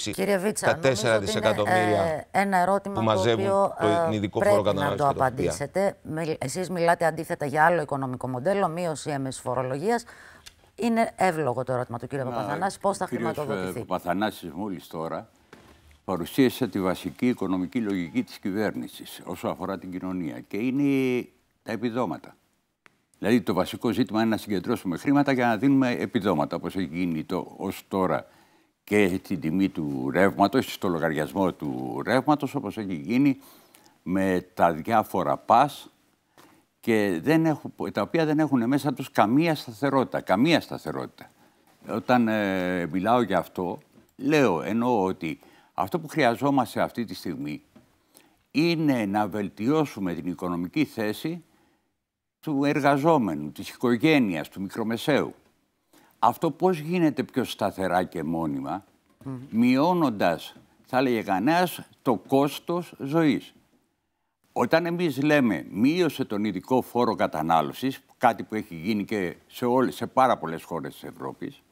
Κύριε Βίτσα, τα 4 δισεκατομμύρια ε, ένα ερώτημα που μαζεύουν το, οποίο, ε, το πρέπει να το απαντήσετε. Εσεί εσείς μιλάτε αντίθετα για άλλο οικονομικό μοντέλο, μείωση έμεσης φορολογίας. Είναι εύλογο το ερώτημα του κύριου Παπαθανάση, πώς θα χρηματοδοτηθεί. Ο ε, Παπαθανάσης μόλις τώρα παρουσίασε τη βασική οικονομική λογική της κυβέρνησης όσο αφορά την κοινωνία και είναι τα επιδόματα. Δηλαδή το βασικό ζήτημα είναι να συγκεντρώσουμε χρήματα για να δίνουμε επιδόματα όπως έχει γίνει το, ως τώρα και την τιμή του ρεύματος, στο λογαριασμό του ρεύματος, όπως έχει γίνει με τα διάφορα πας και δεν έχουν, τα οποία δεν έχουν μέσα τους καμία σταθερότητα. Καμία σταθερότητα. Όταν ε, μιλάω για αυτό, λέω, εννοώ ότι αυτό που χρειαζόμαστε αυτή τη στιγμή είναι να βελτιώσουμε την οικονομική θέση του εργαζόμενου, της οικογένειας, του μικρομεσαίου. Αυτό πώς γίνεται πιο σταθερά και μόνιμα, mm. μειώνοντας, θα λέγε κανένας το κόστος ζωής. Όταν εμείς λέμε μείωσε τον ειδικό φόρο κατανάλωσης, κάτι που έχει γίνει και σε, όλες, σε πάρα πολλές χώρες της Ευρώπης,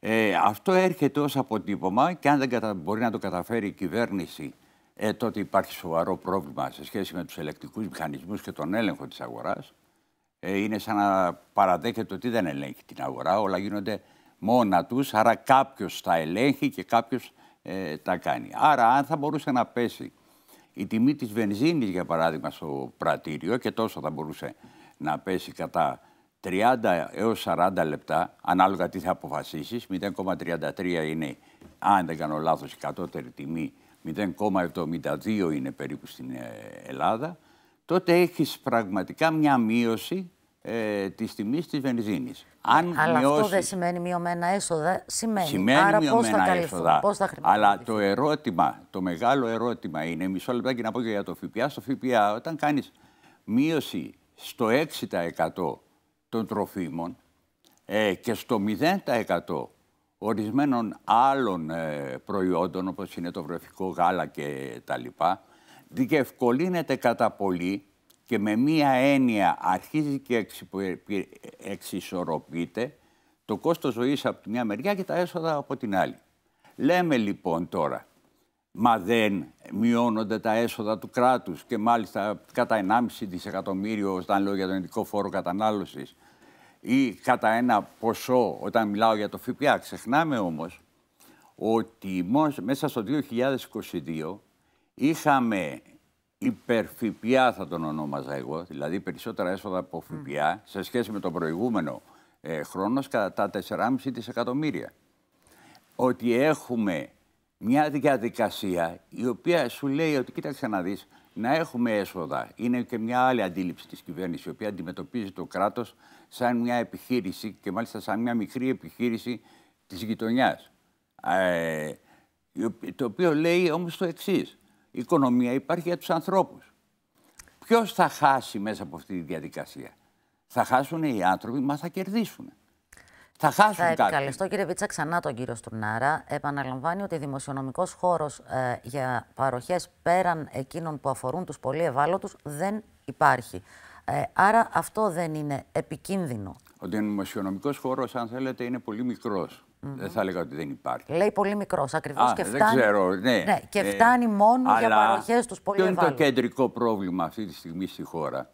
ε, αυτό έρχεται ως αποτύπωμα και αν δεν κατα... μπορεί να το καταφέρει η κυβέρνηση ε, τότε υπάρχει σοβαρό πρόβλημα σε σχέση με τους ελεκτικούς μηχανισμούς και τον έλεγχο της αγοράς. Ε, είναι σαν να παραδέχεται ότι δεν ελέγχει την αγορά. Όλα γίνονται μόνα τους, άρα κάποιος τα ελέγχει και κάποιος ε, τα κάνει. Άρα αν θα μπορούσε να πέσει η τιμή της βενζίνης, για παράδειγμα, στο πρατήριο και τόσο θα μπορούσε να πέσει κατά 30 έως 40 λεπτά, ανάλογα τι θα αποφασίσεις, 0,33 είναι, αν δεν κάνω λάθος, η κατώτερη τιμή, 0,72 είναι περίπου στην ε, Ελλάδα, τότε έχεις πραγματικά μια μείωση ε, της τιμής της βενζίνης. Αν Αλλά αυτό δεν σημαίνει μειωμένα έσοδα. Σημαίνει, σημαίνει Άρα μειωμένα πώς θα έσοδα. Αλλά το ερώτημα, το μεγάλο ερώτημα είναι, μισό λεπτό και να πω και για το ΦΠΑ, στο ΦΠΑ όταν κάνεις μείωση στο 6% των τροφίμων ε, και στο 0% ορισμένων άλλων ε, προϊόντων όπως είναι το βρεφικό γάλα και τα λοιπά, διευκολύνεται κατά πολύ και με μία έννοια αρχίζει και εξισορροπείται το κόστος ζωής από τη μια μεριά και τα έσοδα από την άλλη. Λέμε λοιπόν τώρα, μα δεν μειώνονται τα έσοδα του κράτους και μάλιστα κατά 1,5 δισεκατομμύριο όταν λέω για τον ειδικό φόρο κατανάλωσης ή κατά ένα ποσό όταν μιλάω για το ΦΠΑ. Ξεχνάμε όμως ότι μέσα στο 2022 Είχαμε υπερφυπιά θα τον ονόμαζα εγώ, δηλαδή περισσότερα έσοδα από ΦΠΑ σε σχέση με τον προηγούμενο ε, χρόνος κατά τα 4,5 δισεκατομμύρια. Ότι έχουμε μια διαδικασία η οποία σου λέει ότι κοίταξε να δεις να έχουμε έσοδα. Είναι και μια άλλη αντίληψη της κυβέρνησης η οποία αντιμετωπίζει το κράτος σαν μια επιχείρηση και μάλιστα σαν μια μικρή επιχείρηση της γειτονιάς. Ε, το οποίο λέει όμως το εξής η οικονομία υπάρχει για τους ανθρώπους. Ποιος θα χάσει μέσα από αυτή τη διαδικασία. Θα χάσουν οι άνθρωποι, μα θα κερδίσουν. Θα χάσουν κάτι. Θα επικαλεστώ κύριε Βίτσα ξανά τον κύριο Στουρνάρα. Επαναλαμβάνει ότι δημοσιονομικός χώρος ε, για παροχές πέραν εκείνων που αφορούν τους πολύ ευάλωτους δεν υπάρχει. Ε, άρα αυτό δεν είναι επικίνδυνο. Ο δημοσιονομικός χώρος, αν θέλετε, είναι πολύ μικρός. Δεν θα έλεγα ότι δεν υπάρχει. Λέει πολύ μικρός ακριβώς και φτάνει. Δεν ξέρω, ναι. ναι και ε, φτάνει μόνο αλλά για παροχές τους πολιτικού. Ποιο είναι το κεντρικό πρόβλημα αυτή τη στιγμή στη χώρα.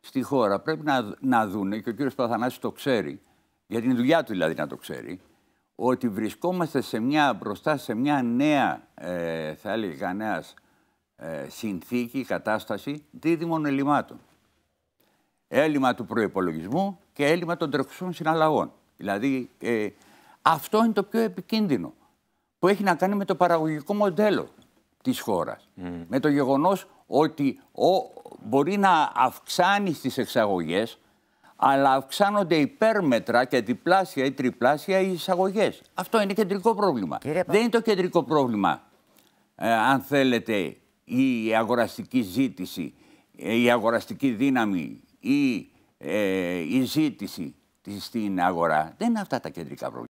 Στη χώρα πρέπει να, να δούνε, και ο κύριος Παθανάσης το ξέρει, για την δουλειά του δηλαδή να το ξέρει, ότι βρισκόμαστε σε μια, μπροστά σε μια νέα, ε, θα έλεγα, ε, συνθήκη, κατάσταση δίδυμων ελλημάτων έλλειμμα του προϋπολογισμού και έλλειμμα των τρεχουσών συναλλαγών. Δηλαδή, ε, αυτό είναι το πιο επικίνδυνο που έχει να κάνει με το παραγωγικό μοντέλο της χώρας. Με το γεγονός ότι ο, μπορεί να αυξάνει τις εξαγωγές, αλλά αυξάνονται υπέρμετρα και διπλάσια ή τριπλάσια οι εισαγωγές. Αυτό είναι κεντρικό πρόβλημα. Δεν είναι το κεντρικό πρόβλημα, ε, αν θέλετε, η αγοραστική ζήτηση, ε, η αγοραστική δύναμη ή ε, η ζήτηση στην αγορά. Δεν είναι αυτά τα κεντρικά προβλήματα.